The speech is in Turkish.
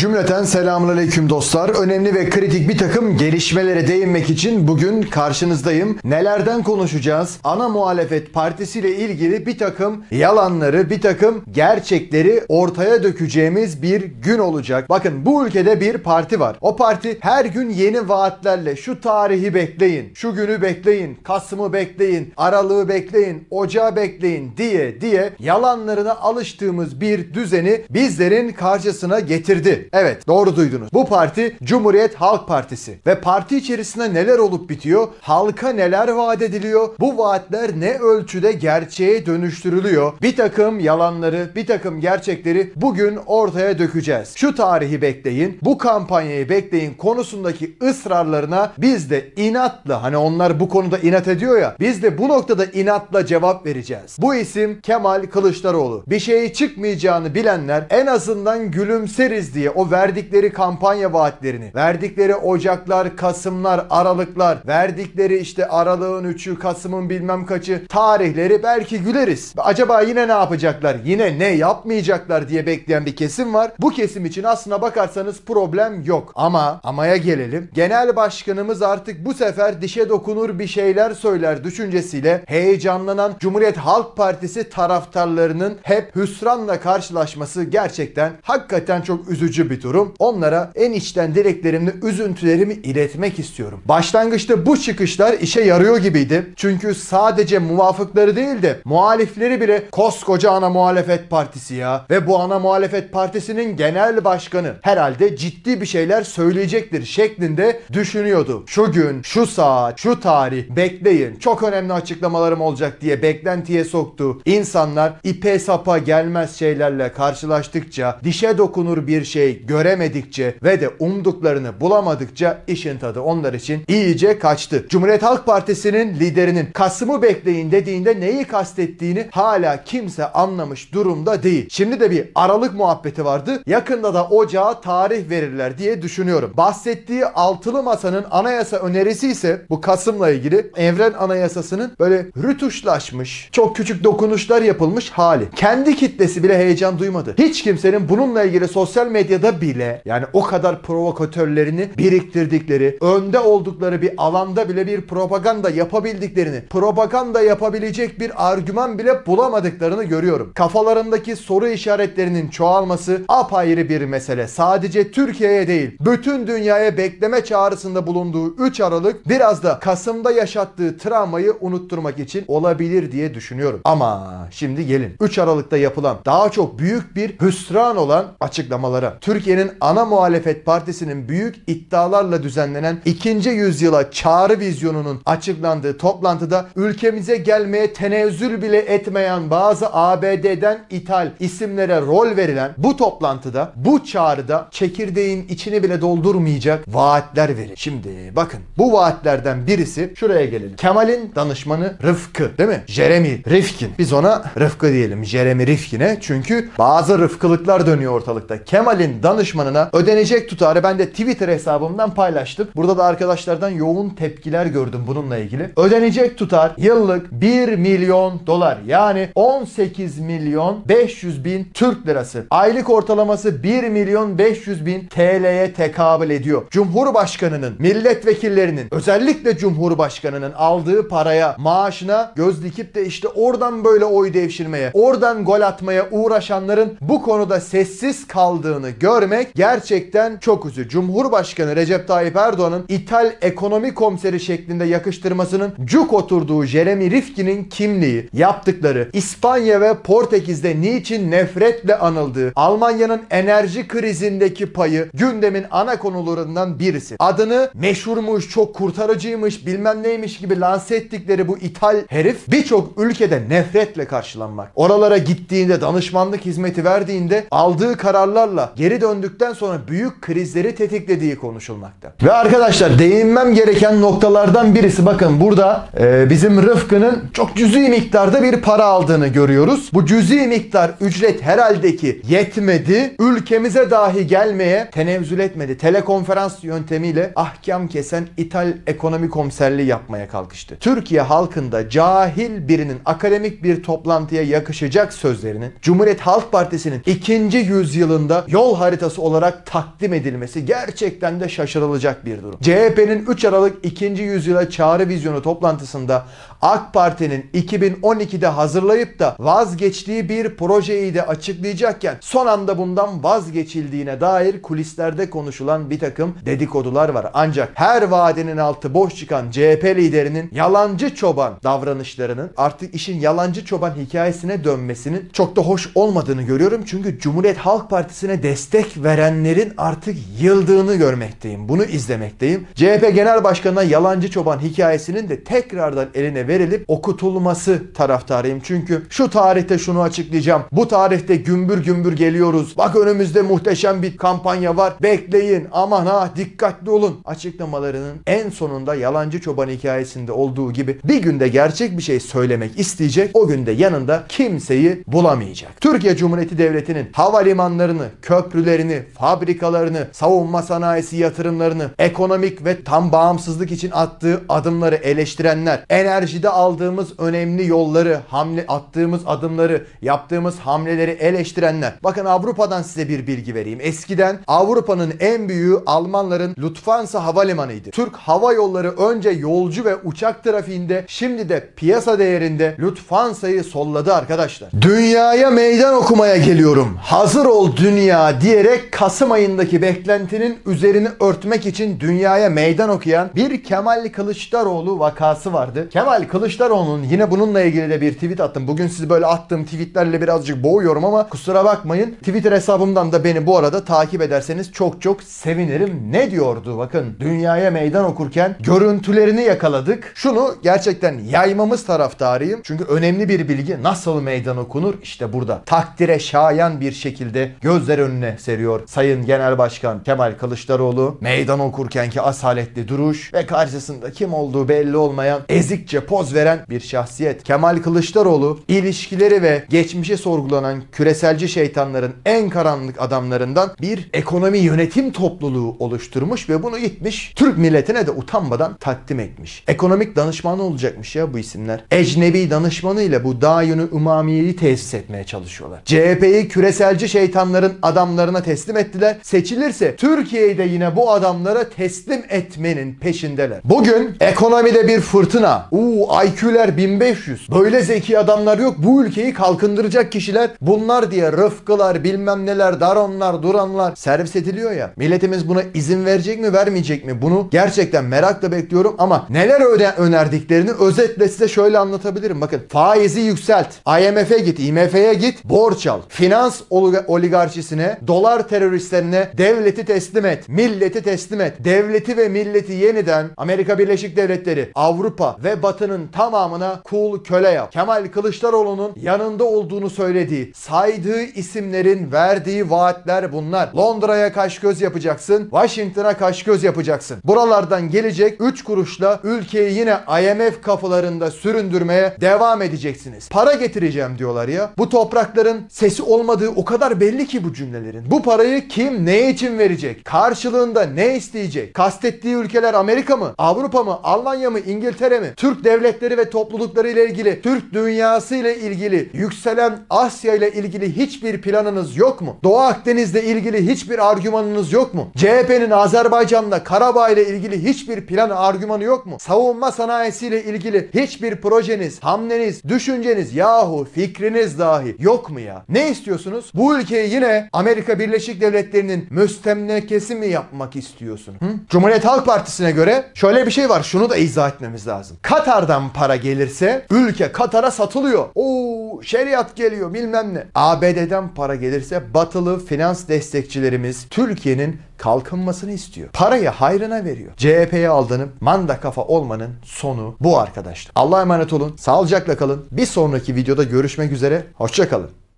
Cümleten selamünaleyküm dostlar. Önemli ve kritik bir takım gelişmelere değinmek için bugün karşınızdayım. Nelerden konuşacağız? Ana muhalefet partisiyle ilgili bir takım yalanları, bir takım gerçekleri ortaya dökeceğimiz bir gün olacak. Bakın bu ülkede bir parti var. O parti her gün yeni vaatlerle şu tarihi bekleyin, şu günü bekleyin, Kasım'ı bekleyin, Aralık'ı bekleyin, Ocağı bekleyin diye diye yalanlarına alıştığımız bir düzeni bizlerin karşısına getirdi. Evet doğru duydunuz. Bu parti Cumhuriyet Halk Partisi. Ve parti içerisinde neler olup bitiyor? Halka neler vaat ediliyor? Bu vaatler ne ölçüde gerçeğe dönüştürülüyor? Bir takım yalanları, bir takım gerçekleri bugün ortaya dökeceğiz. Şu tarihi bekleyin, bu kampanyayı bekleyin konusundaki ısrarlarına biz de inatla hani onlar bu konuda inat ediyor ya biz de bu noktada inatla cevap vereceğiz. Bu isim Kemal Kılıçdaroğlu. Bir şey çıkmayacağını bilenler en azından gülümseriz diye o verdikleri kampanya vaatlerini, verdikleri Ocaklar, Kasımlar, Aralıklar, verdikleri işte Aralığın 3'ü, Kasım'ın bilmem kaçı tarihleri belki güleriz. Acaba yine ne yapacaklar? Yine ne yapmayacaklar diye bekleyen bir kesim var. Bu kesim için aslına bakarsanız problem yok. Ama amaya gelelim. Genel başkanımız artık bu sefer dişe dokunur bir şeyler söyler düşüncesiyle heyecanlanan Cumhuriyet Halk Partisi taraftarlarının hep hüsranla karşılaşması gerçekten hakikaten çok üzücü üzücü bir durum. Onlara en içten dileklerimle üzüntülerimi iletmek istiyorum. Başlangıçta bu çıkışlar işe yarıyor gibiydi. Çünkü sadece muvafıkları değil de muhalifleri bile koskoca ana muhalefet partisi ya ve bu ana muhalefet partisinin genel başkanı herhalde ciddi bir şeyler söyleyecektir şeklinde düşünüyordu. Şu gün, şu saat, şu tarih bekleyin. Çok önemli açıklamalarım olacak diye beklentiye soktu. İnsanlar ipe sapa gelmez şeylerle karşılaştıkça dişe dokunur bir şey şey göremedikçe ve de umduklarını bulamadıkça işin tadı onlar için iyice kaçtı. Cumhuriyet Halk Partisi'nin liderinin Kasım'ı bekleyin dediğinde neyi kastettiğini hala kimse anlamış durumda değil. Şimdi de bir Aralık muhabbeti vardı. Yakında da ocağa tarih verirler diye düşünüyorum. Bahsettiği altılı masanın anayasa önerisi ise bu Kasım'la ilgili Evren Anayasası'nın böyle rütuşlaşmış, çok küçük dokunuşlar yapılmış hali. Kendi kitlesi bile heyecan duymadı. Hiç kimsenin bununla ilgili sosyal medyada medyada bile yani o kadar provokatörlerini biriktirdikleri, önde oldukları bir alanda bile bir propaganda yapabildiklerini, propaganda yapabilecek bir argüman bile bulamadıklarını görüyorum. Kafalarındaki soru işaretlerinin çoğalması apayrı bir mesele. Sadece Türkiye'ye değil, bütün dünyaya bekleme çağrısında bulunduğu 3 Aralık biraz da Kasım'da yaşattığı travmayı unutturmak için olabilir diye düşünüyorum. Ama şimdi gelin 3 Aralık'ta yapılan daha çok büyük bir hüsran olan açıklamalara. Türkiye'nin ana muhalefet partisinin büyük iddialarla düzenlenen ikinci yüzyıla çağrı vizyonunun açıklandığı toplantıda ülkemize gelmeye tenezzül bile etmeyen bazı ABD'den ithal isimlere rol verilen bu toplantıda bu çağrıda çekirdeğin içini bile doldurmayacak vaatler verir. Şimdi bakın bu vaatlerden birisi şuraya gelelim. Kemal'in danışmanı Rıfkı değil mi? Jeremy Rifkin. Biz ona Rıfkı diyelim. Jeremy Rifkin'e çünkü bazı rıfkılıklar dönüyor ortalıkta. Kemal'in danışmanına ödenecek tutarı ben de Twitter hesabımdan paylaştım. Burada da arkadaşlardan yoğun tepkiler gördüm bununla ilgili. Ödenecek tutar yıllık 1 milyon dolar yani 18 milyon 500 bin Türk lirası. Aylık ortalaması 1 milyon 500 bin TL'ye tekabül ediyor. Cumhurbaşkanının, milletvekillerinin özellikle Cumhurbaşkanının aldığı paraya, maaşına göz dikip de işte oradan böyle oy devşirmeye, oradan gol atmaya uğraşanların bu konuda sessiz kaldığını gör görmek gerçekten çok üzücü. Cumhurbaşkanı Recep Tayyip Erdoğan'ın İtal Ekonomi Komiseri şeklinde yakıştırmasının cuk oturduğu Jeremy Rifkin'in kimliği, yaptıkları, İspanya ve Portekiz'de niçin nefretle anıldığı, Almanya'nın enerji krizindeki payı gündemin ana konularından birisi. Adını meşhurmuş, çok kurtarıcıymış, bilmem neymiş gibi lanse ettikleri bu İtal herif birçok ülkede nefretle karşılanmak. Oralara gittiğinde danışmanlık hizmeti verdiğinde aldığı kararlarla geri döndükten sonra büyük krizleri tetiklediği konuşulmakta. Ve arkadaşlar değinmem gereken noktalardan birisi bakın burada e, bizim Rıfkı'nın çok cüzi miktarda bir para aldığını görüyoruz. Bu cüzi miktar ücret herhalde ki yetmedi. Ülkemize dahi gelmeye tenevzül etmedi. Telekonferans yöntemiyle ahkam kesen İtal ekonomi komiserliği yapmaya kalkıştı. Türkiye halkında cahil birinin akademik bir toplantıya yakışacak sözlerinin Cumhuriyet Halk Partisi'nin ikinci yüzyılında yol haritası haritası olarak takdim edilmesi gerçekten de şaşırılacak bir durum. CHP'nin 3 Aralık 2. yüzyıla çağrı vizyonu toplantısında AK Parti'nin 2012'de hazırlayıp da vazgeçtiği bir projeyi de açıklayacakken son anda bundan vazgeçildiğine dair kulislerde konuşulan bir takım dedikodular var. Ancak her vadenin altı boş çıkan CHP liderinin yalancı çoban davranışlarının artık işin yalancı çoban hikayesine dönmesinin çok da hoş olmadığını görüyorum. Çünkü Cumhuriyet Halk Partisi'ne destek destek verenlerin artık yıldığını görmekteyim. Bunu izlemekteyim. CHP Genel Başkanı'na yalancı çoban hikayesinin de tekrardan eline verilip okutulması taraftarıyım. Çünkü şu tarihte şunu açıklayacağım. Bu tarihte gümbür gümbür geliyoruz. Bak önümüzde muhteşem bir kampanya var. Bekleyin. Aman ha dikkatli olun. Açıklamalarının en sonunda yalancı çoban hikayesinde olduğu gibi bir günde gerçek bir şey söylemek isteyecek. O günde yanında kimseyi bulamayacak. Türkiye Cumhuriyeti Devleti'nin havalimanlarını, köprü köprülerini, fabrikalarını, savunma sanayisi yatırımlarını, ekonomik ve tam bağımsızlık için attığı adımları eleştirenler, enerjide aldığımız önemli yolları, hamle attığımız adımları, yaptığımız hamleleri eleştirenler. Bakın Avrupa'dan size bir bilgi vereyim. Eskiden Avrupa'nın en büyüğü Almanların Lufthansa havalimanıydı. Türk Hava Yolları önce yolcu ve uçak trafiğinde, şimdi de piyasa değerinde Lufthansa'yı solladı arkadaşlar. Dünyaya meydan okumaya geliyorum. Hazır ol dünya diye diyerek Kasım ayındaki beklentinin üzerini örtmek için dünyaya meydan okuyan bir Kemal Kılıçdaroğlu vakası vardı. Kemal Kılıçdaroğlu'nun yine bununla ilgili de bir tweet attım. Bugün sizi böyle attığım tweetlerle birazcık boğuyorum ama kusura bakmayın. Twitter hesabımdan da beni bu arada takip ederseniz çok çok sevinirim. Ne diyordu bakın dünyaya meydan okurken görüntülerini yakaladık. Şunu gerçekten yaymamız taraftarıyım. Çünkü önemli bir bilgi nasıl meydan okunur işte burada. Takdire şayan bir şekilde gözler önüne seriyor Sayın Genel Başkan Kemal Kılıçdaroğlu. Meydan okurkenki asaletli duruş ve karşısında kim olduğu belli olmayan ezikçe poz veren bir şahsiyet. Kemal Kılıçdaroğlu ilişkileri ve geçmişi sorgulanan küreselci şeytanların en karanlık adamlarından bir ekonomi yönetim topluluğu oluşturmuş ve bunu gitmiş Türk milletine de utanmadan takdim etmiş. Ekonomik danışmanı olacakmış ya bu isimler. Ecnebi danışmanı ile bu Dayun-ı Umamiye'yi tesis etmeye çalışıyorlar. CHP'yi küreselci şeytanların adamlarının adamlarına teslim ettiler. Seçilirse Türkiye'yi de yine bu adamlara teslim etmenin peşindeler. Bugün ekonomide bir fırtına. Uu, IQ'ler 1500. Böyle zeki adamlar yok. Bu ülkeyi kalkındıracak kişiler bunlar diye rıfkılar bilmem neler daronlar duranlar servis ediliyor ya. Milletimiz buna izin verecek mi vermeyecek mi? Bunu gerçekten merakla bekliyorum ama neler önerdiklerini özetle size şöyle anlatabilirim. Bakın faizi yükselt. IMF'e git, IMF'ye git, borç al. Finans oligarşisine, dolar dolar teröristlerine devleti teslim et, milleti teslim et. Devleti ve milleti yeniden Amerika Birleşik Devletleri, Avrupa ve Batı'nın tamamına kul köle yap. Kemal Kılıçdaroğlu'nun yanında olduğunu söylediği, saydığı isimlerin verdiği vaatler bunlar. Londra'ya kaş göz yapacaksın, Washington'a kaş göz yapacaksın. Buralardan gelecek 3 kuruşla ülkeyi yine IMF kafalarında süründürmeye devam edeceksiniz. Para getireceğim diyorlar ya. Bu toprakların sesi olmadığı o kadar belli ki bu cümlelerin. Bu parayı kim ne için verecek? Karşılığında ne isteyecek? Kastettiği ülkeler Amerika mı? Avrupa mı? Almanya mı? İngiltere mi? Türk devletleri ve toplulukları ile ilgili, Türk dünyası ile ilgili, yükselen Asya ile ilgili hiçbir planınız yok mu? Doğu Akdeniz'le ilgili hiçbir argümanınız yok mu? CHP'nin Azerbaycan'da Karabağ ile ilgili hiçbir plan argümanı yok mu? Savunma sanayisi ile ilgili hiçbir projeniz, hamleniz, düşünceniz yahu fikriniz dahi yok mu ya? Ne istiyorsunuz? Bu ülkeyi yine Amerika Birleşik Devletleri'nin müstemlekesi mi yapmak istiyorsun? Hı? Cumhuriyet Halk Partisi'ne göre şöyle bir şey var. Şunu da izah etmemiz lazım. Katar'dan para gelirse ülke Katar'a satılıyor. Oo şeriat geliyor bilmem ne. ABD'den para gelirse batılı finans destekçilerimiz Türkiye'nin kalkınmasını istiyor. Parayı hayrına veriyor. CHP'ye aldanıp manda kafa olmanın sonu bu arkadaşlar. Allah'a emanet olun. Sağlıcakla kalın. Bir sonraki videoda görüşmek üzere. Hoşçakalın.